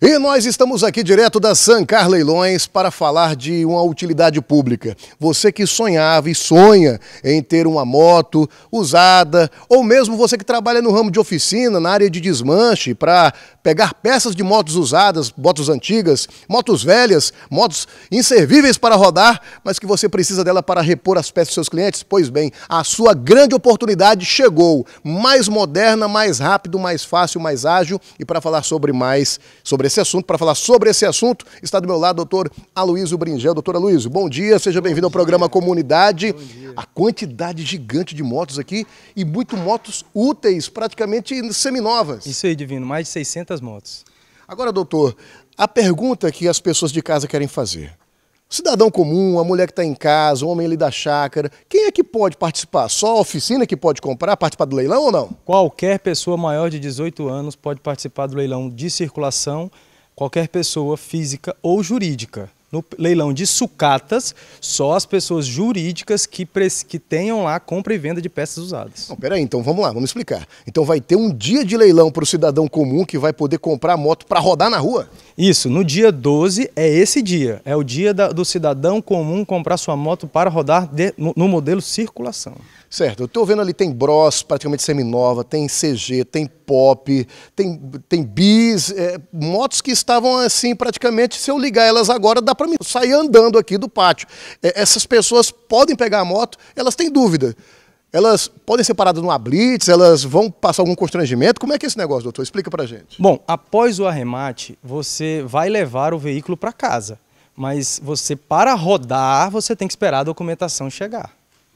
E nós estamos aqui direto da Sancar Leilões para falar de uma utilidade pública. Você que sonhava e sonha em ter uma moto usada, ou mesmo você que trabalha no ramo de oficina, na área de desmanche, para pegar peças de motos usadas, motos antigas, motos velhas, motos inservíveis para rodar, mas que você precisa dela para repor as peças dos seus clientes? Pois bem, a sua grande oportunidade chegou. Mais moderna, mais rápido, mais fácil, mais ágil. E para falar sobre mais sobre esse assunto, para falar sobre esse assunto, está do meu lado o doutor Aloysio Bringel. Doutor Aloysio, bom dia, seja bem-vindo ao programa Comunidade. A quantidade gigante de motos aqui e muito motos úteis, praticamente seminovas. Isso aí, Divino, mais de 600 motos. Agora, doutor, a pergunta que as pessoas de casa querem fazer. cidadão comum, a mulher que está em casa, o homem ali da chácara, quem é que pode participar? Só a oficina que pode comprar, participar do leilão ou não? Qualquer pessoa maior de 18 anos pode participar do leilão de circulação, qualquer pessoa física ou jurídica no leilão de sucatas, só as pessoas jurídicas que, que tenham lá compra e venda de peças usadas. Não, peraí, então vamos lá, vamos explicar. Então vai ter um dia de leilão para o cidadão comum que vai poder comprar a moto para rodar na rua? Isso, no dia 12 é esse dia. É o dia da, do cidadão comum comprar sua moto para rodar de, no, no modelo circulação. Certo, eu estou vendo ali tem Bros, praticamente seminova, tem CG, tem Pop, tem, tem Bis, é, motos que estavam assim praticamente, se eu ligar elas agora, dá para mim sair andando aqui do pátio. É, essas pessoas podem pegar a moto, elas têm dúvida. Elas podem ser paradas numa blitz, elas vão passar algum constrangimento? Como é que é esse negócio, doutor? Explica pra gente. Bom, após o arremate, você vai levar o veículo para casa. Mas você, para rodar, você tem que esperar a documentação chegar.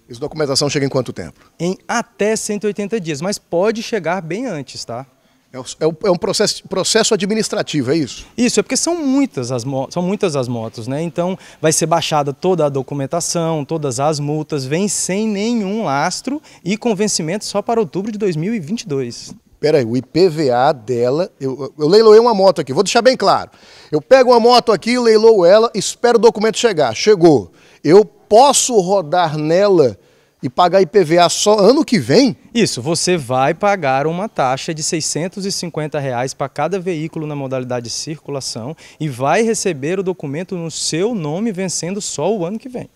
Isso documentação chega em quanto tempo? Em até 180 dias, mas pode chegar bem antes, tá? É, é, é um, processo, processo, administrativo, é isso? Isso, é porque são muitas, as são muitas as motos, né? Então vai ser baixada toda a documentação, todas as multas, vem sem nenhum lastro e com vencimento só para outubro de 2022. Peraí, o IPVA dela, eu, eu leiloei uma moto aqui, vou deixar bem claro. Eu pego uma moto aqui, leiloo ela, espero o documento chegar. Chegou. Eu posso rodar nela e pagar IPVA só ano que vem? Isso, você vai pagar uma taxa de 650 reais para cada veículo na modalidade circulação e vai receber o documento no seu nome vencendo só o ano que vem.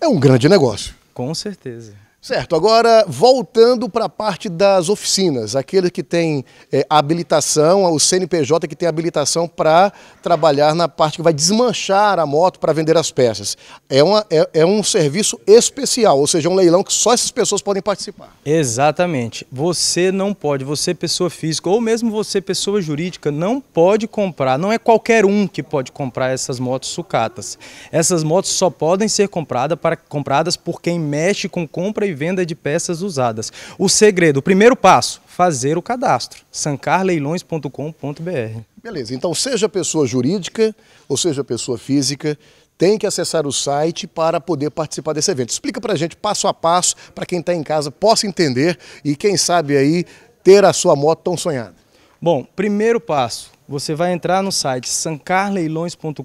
É um grande negócio. Com certeza. Certo, agora voltando para a parte das oficinas, aquele que tem é, eh, habilitação, o CNPJ que tem habilitação para trabalhar na parte que vai desmanchar a moto para vender as peças. É, uma, é, é, um serviço especial, ou seja, um leilão que só essas pessoas podem participar. Exatamente. Você não pode, você pessoa física ou mesmo você pessoa jurídica, não pode comprar, não é qualquer um que pode comprar essas motos sucatas. Essas motos só podem ser compradas para, compradas por quem mexe com compra e venda de peças usadas. O segredo, o primeiro passo, fazer o cadastro, sancarleilões.com.br. Beleza, então seja pessoa jurídica ou seja pessoa física, tem que acessar o site para poder participar desse evento. Explica para a gente passo a passo, para quem está em casa possa entender e quem sabe aí ter a sua moto tão sonhada. Bom, primeiro passo, você vai entrar no site sancarleilões.com.br,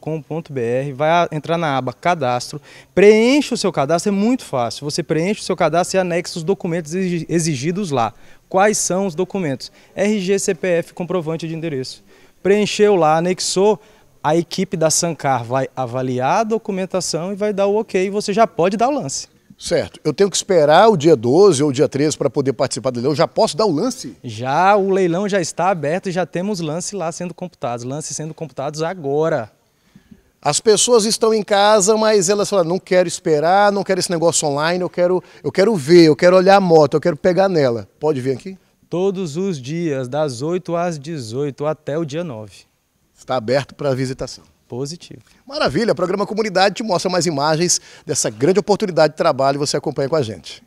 vai entrar na aba cadastro, preenche o seu cadastro, é muito fácil. Você preenche o seu cadastro e anexa os documentos exigidos lá. Quais são os documentos? RG, CPF, comprovante de endereço. Preencheu lá, anexou, a equipe da Sancar vai avaliar a documentação e vai dar o ok você já pode dar o lance. Certo. Eu tenho que esperar o dia 12 ou o dia 13 para poder participar do leilão. Já posso dar o lance? Já, o leilão já está aberto e já temos lance lá sendo computados. Lance sendo computados agora. As pessoas estão em casa, mas elas falam, não quero esperar, não quero esse negócio online, eu quero, eu quero ver, eu quero olhar a moto, eu quero pegar nela. Pode vir aqui? Todos os dias, das 8 às 18, até o dia 9. Está aberto para visitação. Positivo. Maravilha, o programa Comunidade te mostra mais imagens dessa grande oportunidade de trabalho, você acompanha com a gente.